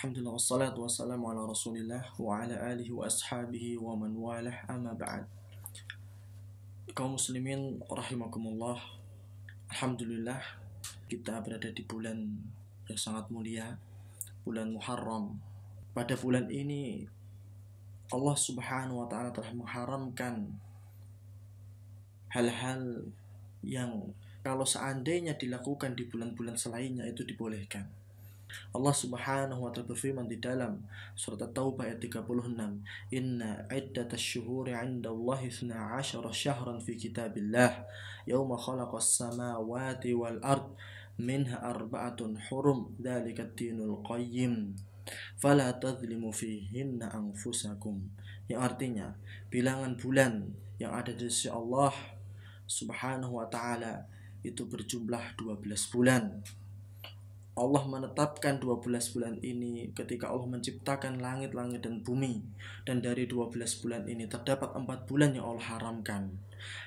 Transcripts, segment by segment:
Alhamdulillah wassalatu wassalamu ala rasulillah wa ala alihi wa ashabihi wa man walah amma ba'd kaum muslimin rahimakumullah Alhamdulillah kita berada di bulan yang sangat mulia bulan Muharram pada bulan ini Allah subhanahu wa ta'ala telah mengharamkan hal-hal yang kalau seandainya dilakukan di bulan-bulan selainnya itu dibolehkan Allah Subhanahu wa taala berfirman di dalam surat At-Taubah ayat 36, "Inna iddatash-shuhuri 'indallahi 12 syahran fi kitabillah yauma khalaqas samawati wal ard minha arba'atun hurum dzalika ad-dinul qayyim." Fala tadlimu fihinna anfusakum Yang artinya Bilangan bulan yang ada di sisi Allah Subhanahu wa ta'ala Itu berjumlah 12 bulan Allah menetapkan 12 bulan ini ketika Allah menciptakan langit-langit dan bumi dan dari 12 bulan ini terdapat 4 bulan yang Allah haramkan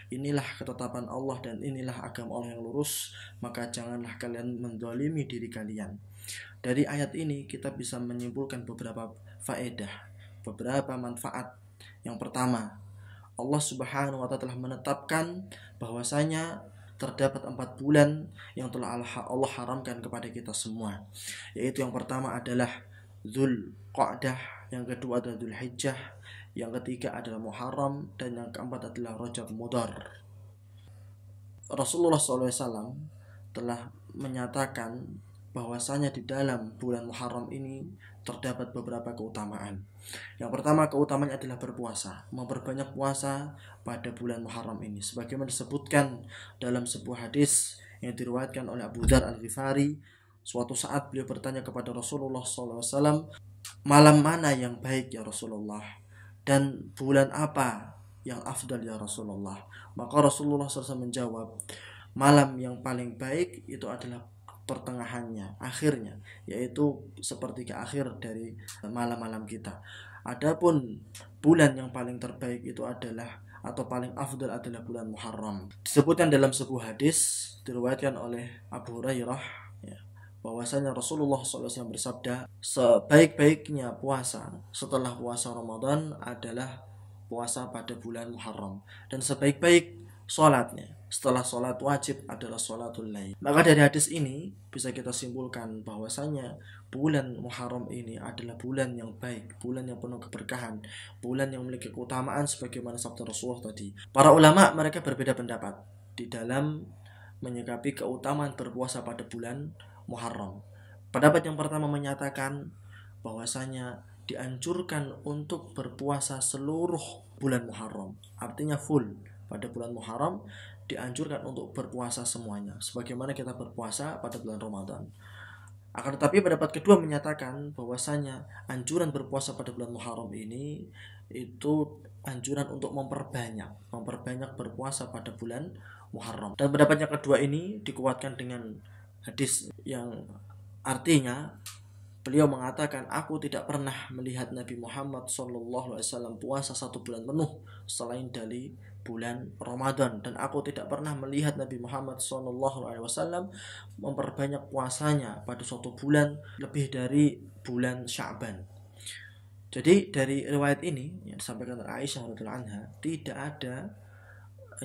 inilah ketetapan Allah dan inilah agama Allah yang lurus maka janganlah kalian mendolimi diri kalian dari ayat ini kita bisa menyimpulkan beberapa faedah beberapa manfaat yang pertama Allah Subhanahu wa taala telah menetapkan bahwasanya terdapat empat bulan yang telah Allah haramkan kepada kita semua. Yaitu yang pertama adalah Dhul Qa'dah, yang kedua adalah Dhul Hijjah, yang ketiga adalah Muharram, dan yang keempat adalah Rajab Mudar. Rasulullah SAW telah menyatakan bahwasanya di dalam bulan Muharram ini terdapat beberapa keutamaan. Yang pertama keutamaan adalah berpuasa, memperbanyak puasa pada bulan Muharram ini. Sebagaimana disebutkan dalam sebuah hadis yang diriwayatkan oleh Abu Dar Al-Ghifari, suatu saat beliau bertanya kepada Rasulullah SAW, malam mana yang baik ya Rasulullah? Dan bulan apa yang afdal ya Rasulullah? Maka Rasulullah SAW menjawab, malam yang paling baik itu adalah pertengahannya, akhirnya, yaitu seperti ke akhir dari malam-malam kita. Adapun bulan yang paling terbaik itu adalah atau paling afdal adalah bulan Muharram. Disebutkan dalam sebuah hadis diriwayatkan oleh Abu Hurairah ya, bahwasanya Rasulullah SAW bersabda sebaik-baiknya puasa setelah puasa Ramadan adalah puasa pada bulan Muharram dan sebaik-baik sholatnya. Setelah sholat wajib adalah sholatul lain. Maka dari hadis ini bisa kita simpulkan bahwasanya bulan Muharram ini adalah bulan yang baik, bulan yang penuh keberkahan, bulan yang memiliki keutamaan sebagaimana sabda Rasulullah tadi. Para ulama mereka berbeda pendapat di dalam menyikapi keutamaan berpuasa pada bulan Muharram. Pendapat yang pertama menyatakan bahwasanya dianjurkan untuk berpuasa seluruh bulan Muharram, artinya full pada bulan Muharram dianjurkan untuk berpuasa semuanya sebagaimana kita berpuasa pada bulan Ramadan. Akan tetapi pendapat kedua menyatakan bahwasanya anjuran berpuasa pada bulan Muharram ini itu anjuran untuk memperbanyak, memperbanyak berpuasa pada bulan Muharram. Dan pendapat yang kedua ini dikuatkan dengan hadis yang artinya Beliau mengatakan, aku tidak pernah melihat Nabi Muhammad SAW puasa satu bulan penuh selain dari bulan Ramadan. Dan aku tidak pernah melihat Nabi Muhammad SAW memperbanyak puasanya pada suatu bulan lebih dari bulan Syaban. Jadi dari riwayat ini yang disampaikan oleh Aisyah radhiallahu anha tidak ada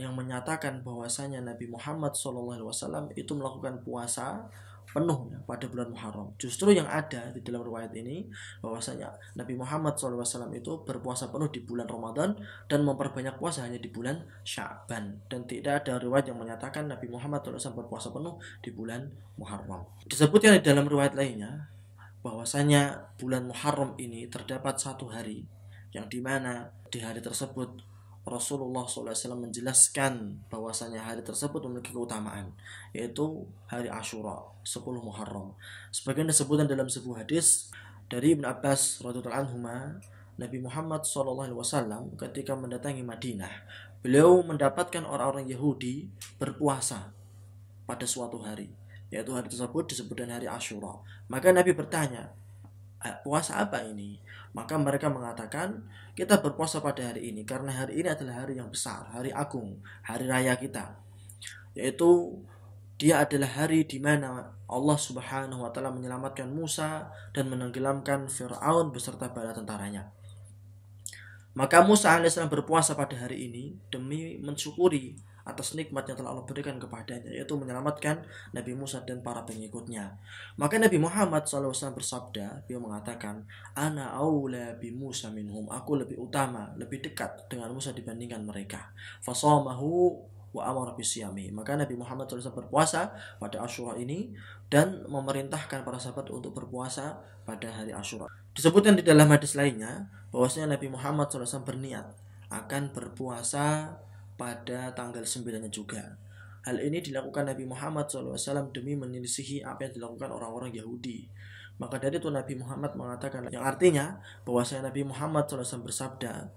yang menyatakan bahwasanya Nabi Muhammad SAW itu melakukan puasa ya, pada bulan Muharram. Justru yang ada di dalam riwayat ini bahwasanya Nabi Muhammad SAW itu berpuasa penuh di bulan Ramadan dan memperbanyak puasa hanya di bulan Syaban dan tidak ada riwayat yang menyatakan Nabi Muhammad SAW berpuasa penuh di bulan Muharram. Disebutkan di dalam riwayat lainnya bahwasanya bulan Muharram ini terdapat satu hari yang dimana di hari tersebut Rasulullah SAW menjelaskan bahwasanya hari tersebut memiliki keutamaan yaitu hari Ashura 10 Muharram. Sebagian disebutkan dalam sebuah hadis dari Ibn Abbas radhiyallahu anhu Nabi Muhammad SAW ketika mendatangi Madinah, beliau mendapatkan orang-orang Yahudi berpuasa pada suatu hari, yaitu hari tersebut disebutkan hari Ashura. Maka Nabi bertanya, Eh, puasa apa ini? Maka mereka mengatakan, kita berpuasa pada hari ini karena hari ini adalah hari yang besar, hari agung, hari raya kita. Yaitu dia adalah hari di mana Allah Subhanahu wa taala menyelamatkan Musa dan menenggelamkan Firaun beserta bala tentaranya. Maka Musa alaihissalam berpuasa pada hari ini demi mensyukuri atas nikmat yang telah Allah berikan kepadanya yaitu menyelamatkan Nabi Musa dan para pengikutnya. Maka Nabi Muhammad SAW bersabda, beliau mengatakan, "Ana aula bi Musa minhum." Aku lebih utama, lebih dekat dengan Musa dibandingkan mereka. Fasamahu wa amara bisiyami. Maka Nabi Muhammad SAW berpuasa pada Asyura ini dan memerintahkan para sahabat untuk berpuasa pada hari Asyura. Disebutkan di dalam hadis lainnya bahwasanya Nabi Muhammad SAW berniat akan berpuasa pada tanggal 9 juga. Hal ini dilakukan Nabi Muhammad SAW demi menyelisihi apa yang dilakukan orang-orang Yahudi. Maka dari itu Nabi Muhammad mengatakan yang artinya bahwa saya Nabi Muhammad SAW bersabda,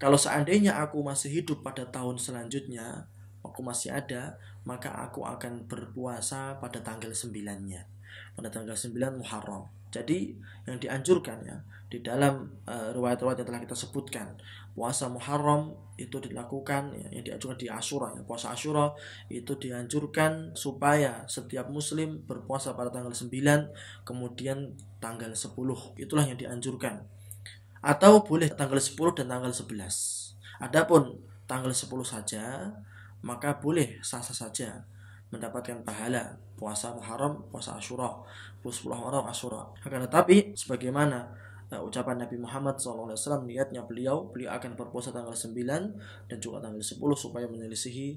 kalau seandainya aku masih hidup pada tahun selanjutnya, aku masih ada, maka aku akan berpuasa pada tanggal sembilannya, Pada tanggal sembilan Muharram. Jadi yang dianjurkan ya di dalam eh, riwayat-riwayat uh, yang telah kita sebutkan puasa Muharram itu dilakukan ya, yang dianjurkan di asyura, ya. puasa asyura itu dianjurkan supaya setiap muslim berpuasa pada tanggal 9 kemudian tanggal 10 itulah yang dianjurkan atau boleh tanggal 10 dan tanggal 11 adapun tanggal 10 saja maka boleh sah-sah saja mendapatkan pahala puasa Muharram, puasa Asyura, puasa 10 orang Asyura. Akan tetapi sebagaimana uh, ucapan Nabi Muhammad SAW niatnya beliau, beliau akan berpuasa tanggal 9 dan juga tanggal 10 supaya menyelisihi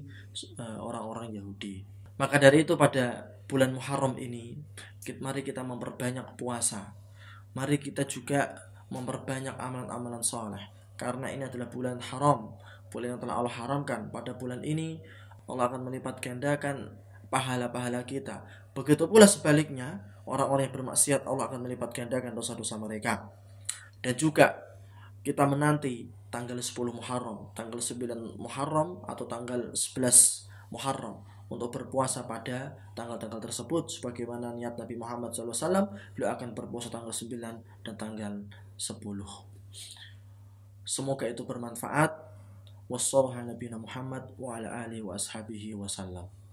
orang eh, orang-orang Yahudi. Maka dari itu pada bulan Muharram ini, mari kita memperbanyak puasa. Mari kita juga memperbanyak amalan-amalan soleh. Karena ini adalah bulan haram, bulan yang telah Allah haramkan pada bulan ini Allah akan melipat gandakan pahala-pahala kita begitu pula sebaliknya orang-orang yang bermaksiat Allah akan melipat gandakan dosa-dosa mereka dan juga kita menanti tanggal 10 Muharram, tanggal 9 Muharram atau tanggal 11 Muharram untuk berpuasa pada tanggal-tanggal tersebut sebagaimana niat Nabi Muhammad SAW beliau akan berpuasa tanggal 9 dan tanggal 10 semoga itu bermanfaat والصلاة على نبينا محمد وعلى آله وأصحابه وسلم